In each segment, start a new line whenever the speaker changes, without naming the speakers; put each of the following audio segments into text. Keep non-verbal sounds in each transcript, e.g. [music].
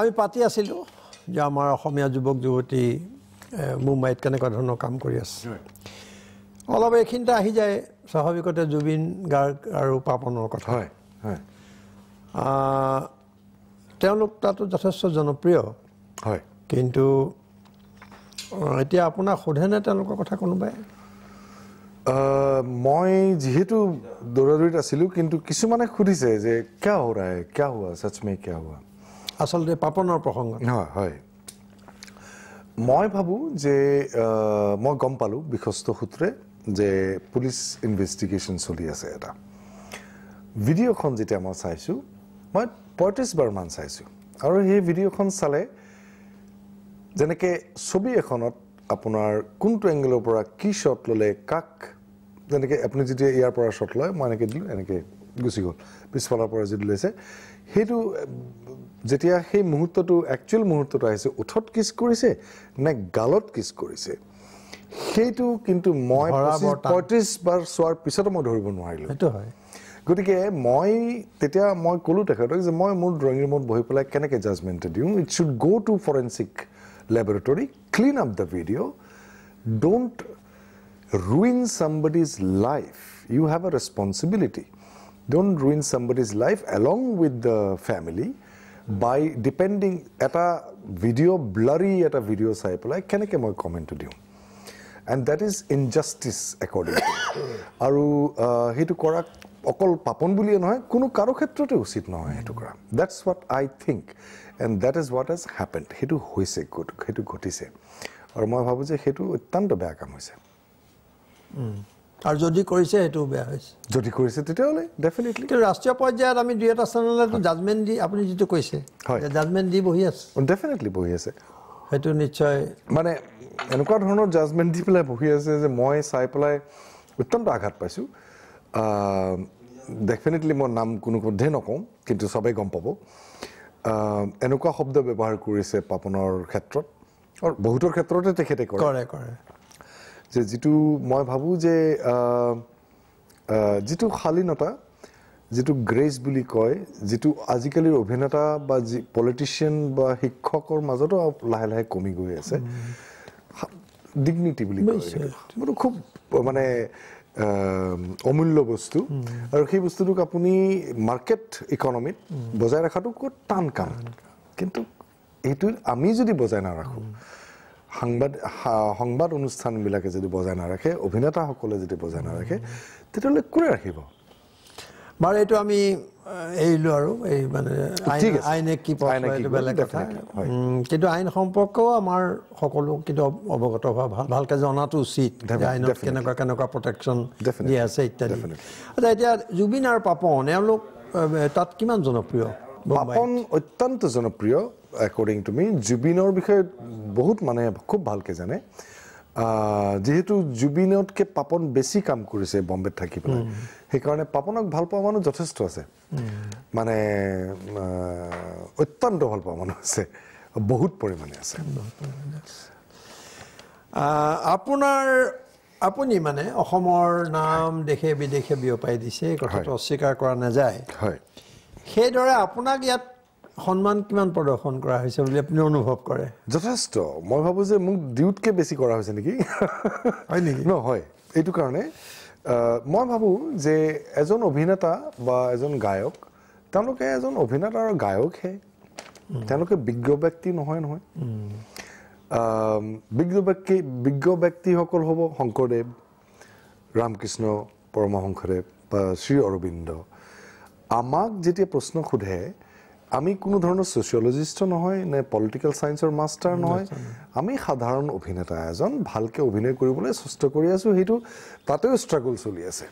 আমি পাতি আছিলোঁ যে আমাৰ অসমীয়া যুৱক যুৱতী মুম্বাইত কেনেকুৱা ধৰণৰ কাম কৰি আছে অলপ এইখিনিতে আহি যায় স্বাভাৱিকতে জুবিন গাৰ্গ আৰু পাপনৰ কথা হয় হয় তেওঁলোক তাতো যথেষ্ট জনপ্ৰিয় হয় কিন্তু এতিয়া আপোনাক সোধেনে তেওঁলোকৰ কথা
কোনোবাই মই যিহেতু দৌৰা দৌৰিত আছিলোঁ কিন্তু কিছুমানে সুধিছে যে কিয় হ'ৰা কিয় হোৱা চচমে কিয় হোৱা আচলতে পাপনৰ প্ৰসংগ হয় হয় মই ভাবোঁ যে মই গম পালোঁ বিশ্বস্ত সূত্ৰে যে পুলিচ ইনভেষ্টিগেশ্যন চলি আছে এটা ভিডিঅ'খন যেতিয়া মই চাইছোঁ মই পঁয়ত্ৰিছ বাৰমান চাইছোঁ আৰু সেই ভিডিঅ'খন চালে যেনেকৈ ছবি এখনত আপোনাৰ কোনটো এংগলৰ পৰা কি শ্বট ল'লে কাক যেনেকৈ আপুনি যেতিয়া ইয়াৰ পৰা শ্বট লয় মই এনেকৈ দিলোঁ এনেকৈ গুচি গ'ল পিছফালৰ পৰা যিটো লৈছে সেইটো যেতিয়া সেই মুহূৰ্তটো একচুৱেল মুহূৰ্তটো আহিছে উঠত কিছ কৰিছে নে গালত কিছ কৰিছে সেইটো কিন্তু মই পঁয়ত্ৰিছ বাৰ চোৱাৰ পিছতো মই ধৰিব নোৱাৰিলোঁ সেইটো হয় গতিকে মই তেতিয়া মই ক'লোঁ তেখেতক যে মই মোৰ ড্ৰয়িং ৰুমত বহি পেলাই কেনেকৈ জাজমেণ্ট দিওঁ it should go' to forensic laboratory clean up the video' don't ruin somebody's life you have a responsibility don't ruin somebody's life along with the family by depending এটা ভিডিঅ' ব্লাৰি এটা video' চাই পেলাই কেনেকৈ মই কমেণ্টটো দিওঁ and that is injustice according আৰু সেইটো কৰাক অকল পাপন বুলিয়ে নহয় কোনো কাৰো ক্ষেত্ৰতে উচিত নহয় সেইটো কৰা that's what I think and that is what is happened সেইটো হৈছে সেইটো ঘটিছে আৰু মই ভাবোঁ যে সেইটো অত্যন্ত বেয়া কাম হৈছে
আৰু যদি কৰিছে সেইটো বেয়া হৈছে যদি কৰিছে তেতিয়াহ'লে ডেফিনেটলি কিন্তু ৰাষ্ট্ৰীয় পৰ্যায়ত আমি দুই এটা স্থানলৈ জাজমেণ্ট দি আপুনি যিটো কৈছে হয় জাজমেণ্ট দি বহি আছে ডেফিনেটলি বহি আছে সেইটো নিশ্চয় মানে এনেকুৱা ধৰণৰ জাজমেণ্ট দি পেলাই বহি আছে
যে মই চাই পেলাই অত্যন্ত আঘাত পাইছোঁ ডেফিনেটলি মই নাম কোনো কোধে নকওঁ কিন্তু চবেই গম পাব এনেকুৱা শব্দ ব্যৱহাৰ কৰিছে পাপনৰ ক্ষেত্ৰত বহুতৰ ক্ষেত্ৰতে তেখেতে কৰে কৰে যে যিটো মই ভাবোঁ যে যিটো শালীনতা যিটো গ্ৰেছ বুলি কয় যিটো আজিকালিৰ অভিনেতা বা যি পলিটিচিয়ান বা শিক্ষকৰ মাজতো লাহে লাহে কমি গৈ আছে ডিগনিটি বুলি কয় খুব মানে অমূল্য বস্তু আৰু সেই বস্তুটোক আপুনি মাৰ্কেট ইকনমিত বজাই ৰখাটো টান কাম কিন্তু সেইটো আমি যদি বজাই নাৰাখোঁ সাংবাদ সংবাদ অনুষ্ঠানবিলাকে যদি বজাই
নাৰাখে অভিনেতাসকলে যদি বজাই নাৰাখে তেতিয়াহ'লে কোনে ৰাখিব বাৰু এইটো আমি এৰিলোঁ আৰু এই মানে আইনে কি বেলেগ কথা কিন্তু আইন সম্পৰ্কেও আমাৰ সকলো কিন্তু অৱগত হোৱা ভাল ভালকৈ জনাটো উচিত আইনত কেনেকুৱা কেনেকুৱা প্ৰটেকশ্যন দিয়া আছে ইত্যাদি আচ্ছা এতিয়া জুবিন আৰু পাপন এওঁলোক তাত কিমান জনপ্ৰিয় পাপন
অত্যন্ত জনপ্ৰিয় একৰ্ডিং টু মি জুবিনৰ বিষয়ে বহুত মানে খুব ভালকে জানে যিহেতু জুবিনতকে পাপন বেছি কাম কৰিছে বম্বেত থাকি পেলাই সেইকাৰণে পাপনক ভাল পোৱা মানুহ যথেষ্ট আছে মানে অত্যন্ত ভাল পোৱা মানুহ আছে বহুত পৰিমাণে আছে
আপোনাৰ আপুনি মানে অসমৰ নাম দেশে বিদেশে বিয়পাই দিছে এই কথাটো অস্বীকাৰ কৰা নাযায় হয় সেইদৰে আপোনাক ইয়াত সন্মান কিমান প্ৰদৰ্শন কৰা হৈছে বুলি আপুনি অনুভৱ কৰে
যথেষ্ট মই ভাবোঁ যে মোক ডিউতকৈ বেছি কৰা হৈছে নেকি হয় নেকি নহয় এইটো কাৰণে মই ভাবোঁ যে এজন অভিনেতা বা এজন গায়ক তেওঁলোকে এজন অভিনেতা আৰু গায়কহে তেওঁলোকে বিজ্ঞ ব্যক্তি নহয় নহয় বিজ্ঞ ব্যক্তি বিজ্ঞ ব্যক্তিসকল হ'ব শংকৰদেৱ ৰামকৃষ্ণ পৰমা শংকৰদেৱ বা শ্ৰী অৰবিন্দ আমাক যেতিয়া প্ৰশ্ন সোধে আমি কোনো ধৰণৰ ছচিয়লজিষ্টো নহয় নে পলিটিকেল ছায়েন্সৰ মাষ্টাৰ নহয় আমি সাধাৰণ অভিনেতা এজন ভালকৈ অভিনয় কৰিবলৈ চেষ্টা কৰি আছোঁ সেইটো তাতেও ষ্ট্ৰাগল চলি আছে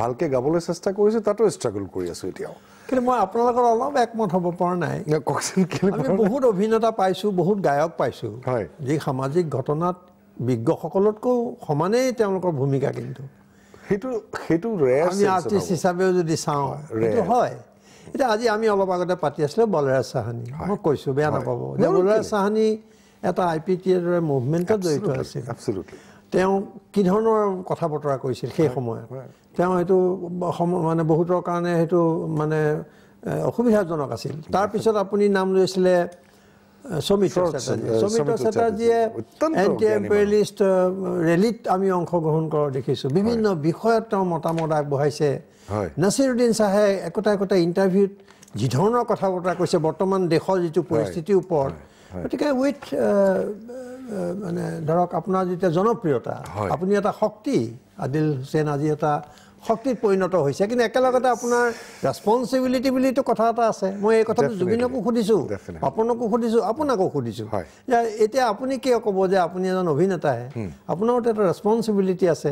ভালকৈ গাবলৈ চেষ্টা কৰিছোঁ তাতো ষ্ট্ৰাগল কৰি আছোঁ এতিয়াও
কিন্তু মই আপোনালোকৰ অলপ একমত হ'ব পৰা নাই কওকচোন বহুত অভিনেতা পাইছোঁ বহুত গায়ক পাইছোঁ হয় যি সামাজিক ঘটনাত বিজ্ঞসকলতকৈও সমানেই তেওঁলোকৰ ভূমিকা কিন্তু সেইটো সেইটো আমি আৰ্টিষ্ট হিচাপেও যদি চাওঁ হয় এতিয়া আজি আমি অলপ আগতে পাতি আছিলোঁ বলৰাজ চাহানী মই কৈছোঁ বেয়া নাপাব যে বলৰাজ চাহানী এটা আই পি টি এৰ দৰে মুভমেণ্টত জড়িত আছিল তেওঁ কি ধৰণৰ কথা বতৰা কৈছিল সেই সময়ত তেওঁ সেইটো মানে বহুতৰ কাৰণে সেইটো মানে অসুবিধাজনক আছিল তাৰপিছত আপুনি নাম লৈছিলে সমিত্র সমিত্র চ্যাটার্জিয়ে এন্টি এম্পেলিষ্ট রেলিত আমি অংশগ্রহণ করা দেখি বিভিন্ন বিষয়ত মতামত আগবাইছে নাসিরুদ্দিন সাহে একোটা একোটা ইন্টারভিউত যধরণের কথা বতরা কৈছে বর্তমান দেশের যে পরিস্থিতির উপর গতি উইথ মানে ধরক আপনার যেটা জনপ্রিয়তা আপনি একটা শক্তি আদিল হুসেন আজি একটা শক্তিত পৰিণত হৈছে কিন্তু একেলগতে আপোনাৰ ৰেছপনচিবিলিটি বুলিতো কথা এটা আছে মই এই কথাটো জুবিনকো সুধিছোঁ আপোনাকো সুধিছোঁ আপোনাকো সুধিছোঁ যে এতিয়া আপুনি কিয় ক'ব যে আপুনি এজন অভিনেতাহে আপোনাৰো এটা ৰেছপনচিবিলিটি আছে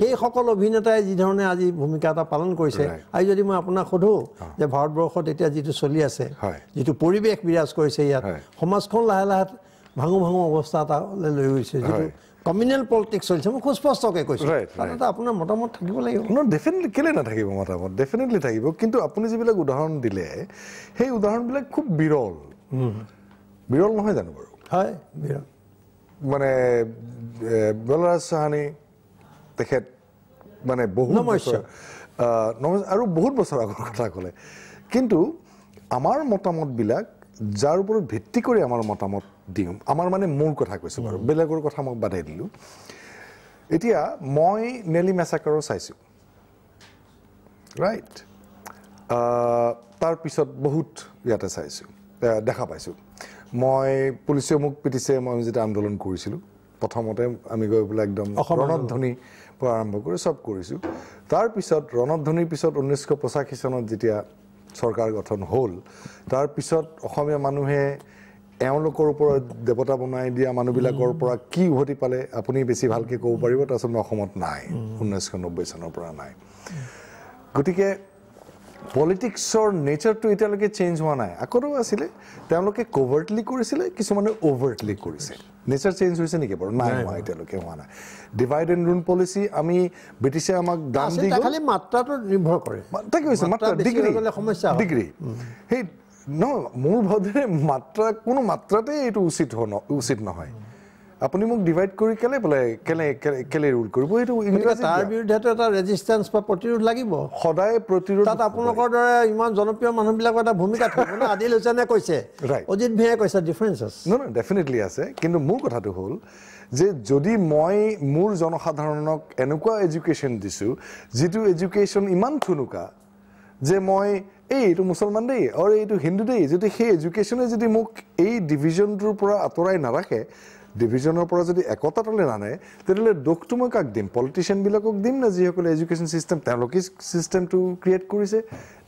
সেইসকল অভিনেতাই যিধৰণে আজি ভূমিকা এটা পালন কৰিছে আজি যদি মই আপোনাক সোধোঁ যে ভাৰতবৰ্ষত এতিয়া যিটো চলি আছে যিটো পৰিৱেশ বিৰাজ কৰিছে ইয়াত সমাজখন লাহে লাহে ভাঙো ভাঙো অৱস্থা এটালৈ লৈ গৈছে যিটো কমিউনেল পলিটিক্স চলিছে মই সুস্পষ্টকৈ কৈছোঁ তাতে আপোনাৰ মতামত থাকিব লাগিব আপোনাৰ ডেফিনেটলি কেলে নাথাকিব মতামত ডেফিনেটলি থাকিব কিন্তু
আপুনি যিবিলাক উদাহৰণ দিলে সেই উদাহৰণবিলাক খুব বিৰল বিৰল নহয় জানো বাৰু হয় বিৰল মানে বলৰাজ চাহানী তেখেত মানে বহুত আৰু বহুত বছৰ আগৰ কথা ক'লে কিন্তু আমাৰ মতামতবিলাক যাৰ ওপৰত ভিত্তি কৰি আমাৰ মতামত দিওঁ আমাৰ মানে মোৰ কথা কৈছোঁ বাৰু বেলেগৰ কথা মই বাধাই দিলোঁ এতিয়া মই নেলি মেচাকাৰো চাইছোঁ ৰাইট তাৰপিছত বহুত ইয়াতে চাইছোঁ দেখা পাইছোঁ মই পুলিচে মোক পিটিছে মই যেতিয়া আন্দোলন কৰিছিলোঁ প্ৰথমতে আমি গৈ পেলাই একদম ৰণত ৰণধ্বনিৰ পৰা আৰম্ভ কৰি চব কৰিছোঁ তাৰপিছত ৰণত ৰণধ্বনিৰ পিছত ঊনৈছশ পঁচাশী চনত যেতিয়া চৰকাৰ গঠন হ'ল তাৰপিছত অসমীয়া মানুহে এওঁলোকৰ ওপৰত দেৱতা বনাই দিয়া মানুহবিলাকৰ পৰা কি উভতি পালে আপুনি বেছি ভালকৈ ক'ব পাৰিব তাৰপিছত অসমত নাই ঊনৈছশ নব্বৈ চনৰ পৰা নাই গতিকে পলিটিক্সৰ নেচাৰটো এতিয়ালৈকে চেঞ্জ হোৱা নাই আকৌ আছিলে তেওঁলোকে কভাৰ্টলি কৰিছিলে কিছুমানে অভাৰ্টলি কৰিছে নেচাৰ চেঞ্জ হৈছে নেকি বাৰু নাই হোৱা এতিয়ালৈকে হোৱা নাই ডিভাইড এণ্ড ৰুল পলিচি আমি ব্ৰিটিছে আমাক দাম দি
মাত্ৰাটো নিৰ্ভৰ কৰে
ডিগ্ৰী সেই ন মোৰ ভাৱেৰে মাত্ৰা কোনো মাত্ৰাতে এইটো উচিত উচিত নহয় আপুনি মোক ডিভাইড কৰি কেলে বোলে কেলে
সদায় ইমান জনপ্ৰিয় কৈছে অজিত ভূঞাই কৈছে ডিফাৰেঞ্চ আছে
নহয় ডেফিনেটলি আছে কিন্তু মোৰ কথাটো হ'ল যে যদি মই মোৰ জনসাধাৰণক এনেকুৱা এডুকেশ্যন দিছোঁ যিটো এডুকেশ্যন ইমান থুনুকা যে মই এই এইটো মুছলমান দেই আৰু এইটো হিন্দু দেই যদি সেই এডুকেশ্যনে যদি মোক এই ডিভিজনটোৰ পৰা আঁতৰাই নাৰাখে ডিভিজনৰ পৰা যদি একতাটোলৈ নানে তেতিয়াহ'লে দোষটো মই কাক দিম পলিটিচিয়ানবিলাকক দিম নে যিসকলে এডুকেশ্যন ছিষ্টেম তেওঁলোকে ছিষ্টেমটো ক্ৰিয়েট কৰিছে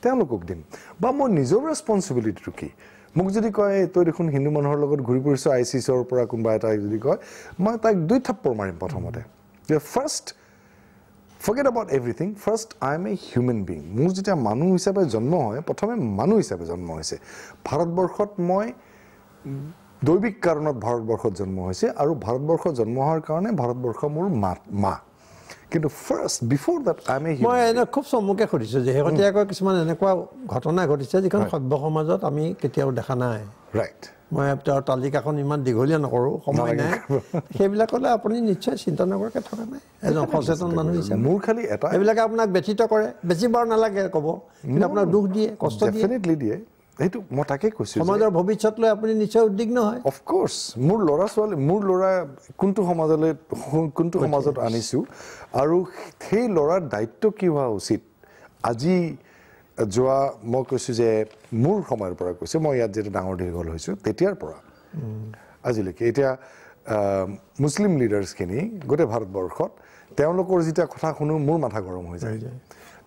তেওঁলোকক দিম বা মোৰ নিজৰ ৰেছপনচিবিলিটিটো কি মোক যদি কয় তই দেখোন হিন্দু মানুহৰ লগত ঘূৰি ফুৰিছ আই চি চৰ পৰা কোনোবা এটা যদি কয় মই তাইক দুই থাপ্পৰ মাৰিম প্ৰথমতে first forget about everything first I am a human being মোৰ যেতিয়া মানুহ হিচাপে জন্ম হয় প্ৰথমে মানুহ হিচাপে জন্ম হৈছে ভাৰতবৰ্ষত মই দৈৱিক কাৰণত ভাৰতবৰ্ষত জন্ম হৈছে আৰু ভাৰতবৰ্ষত জন্ম হোৱাৰ কাৰণে ভাৰতবৰ্ষ মোৰ মা মা
কিন্তু ফাৰ্ষ্ট বিফৰ দেট আমি মই এনে খুব চমুকে সুধিছোঁ যে শেহতীয়াকৈ mm. কিছুমান এনেকুৱা ঘটনা ঘটিছে যিখন সভ্য সমাজত আমি কেতিয়াও দেখা নাই ৰাইট মই তেওঁৰ তালিকাখন ইমান দীঘলীয়া নকৰোঁ সময় নাই সেইবিলাকলৈ আপুনি নিশ্চয় চিন্তা নকৰাকৈ থকা নাই এজন সচেতন মানুহ হিচাপে মোৰ খালি এটা এইবিলাকে আপোনাক ব্যথিত কৰে বেছি বাৰু নালাগে ক'ব আপোনাক দুখ দিয়ে কষ্ট দিয়ে সেইটো মই তাকে কৈছোঁ সমাজৰ ভৱিষ্যত লৈ আপুনি নিশ্চয় উদ্বিগ্ন হয়
অফক'ৰ্চ মোৰ ল'ৰা ছোৱালী মোৰ ল'ৰা কোনটো সমাজলৈ কোনটো সমাজত আনিছোঁ আৰু সেই ল'ৰাৰ দায়িত্ব কি হোৱা উচিত আজি যোৱা মই কৈছোঁ যে মোৰ সময়ৰ পৰা কৈছোঁ মই ইয়াত যেতিয়া ডাঙৰ দীঘল হৈছোঁ তেতিয়াৰ পৰা আজিলৈকে এতিয়া মুছলিম লিডাৰ্ছখিনি গোটেই ভাৰতবৰ্ষত তেওঁলোকৰ যেতিয়া কথা শুনো মোৰ মাথা গৰম হৈ যায়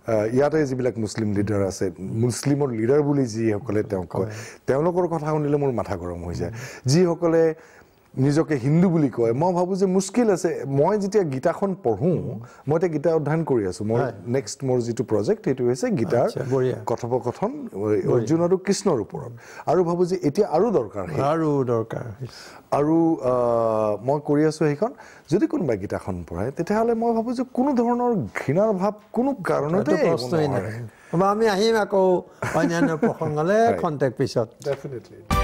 ইয়াতে যিবিলাক মুছলিম লিডাৰ আছে মুছলিমৰ লিডাৰ বুলি যিসকলে তেওঁ কয় তেওঁলোকৰ কথা শুনিলে মোৰ মাথা গৰম হৈ যায় যিসকলে নিজকে হিন্দু বুলি কয় মই ভাবোঁ যে মুস্কিল আছে মই যেতিয়া গীতাখন পঢ়ো মই এতিয়া গীতা অধ্যয়ন কৰি আছো মই নেক্সট মোৰ যিটো প্ৰজেক্ট সেইটো হৈছে গীতাৰ কথোপকথন অৰ্জুন আৰু কৃষ্ণৰ ওপৰত আৰু ভাবোঁ যে এতিয়া আৰু দৰকাৰ আৰু দৰকাৰ আৰু মই কৰি আছো সেইখন যদি কোনোবাই গীতাখন পঢ়ে তেতিয়াহ'লে মই
ভাবোঁ যে কোনো ধৰণৰ ঘৃণাৰ ভাৱ কোনো কাৰণতে আমি আহিম আকৌ অন্যান্য [laughs] প্ৰসংগলৈ খন্তেক পিছত
ডেফিনেটলি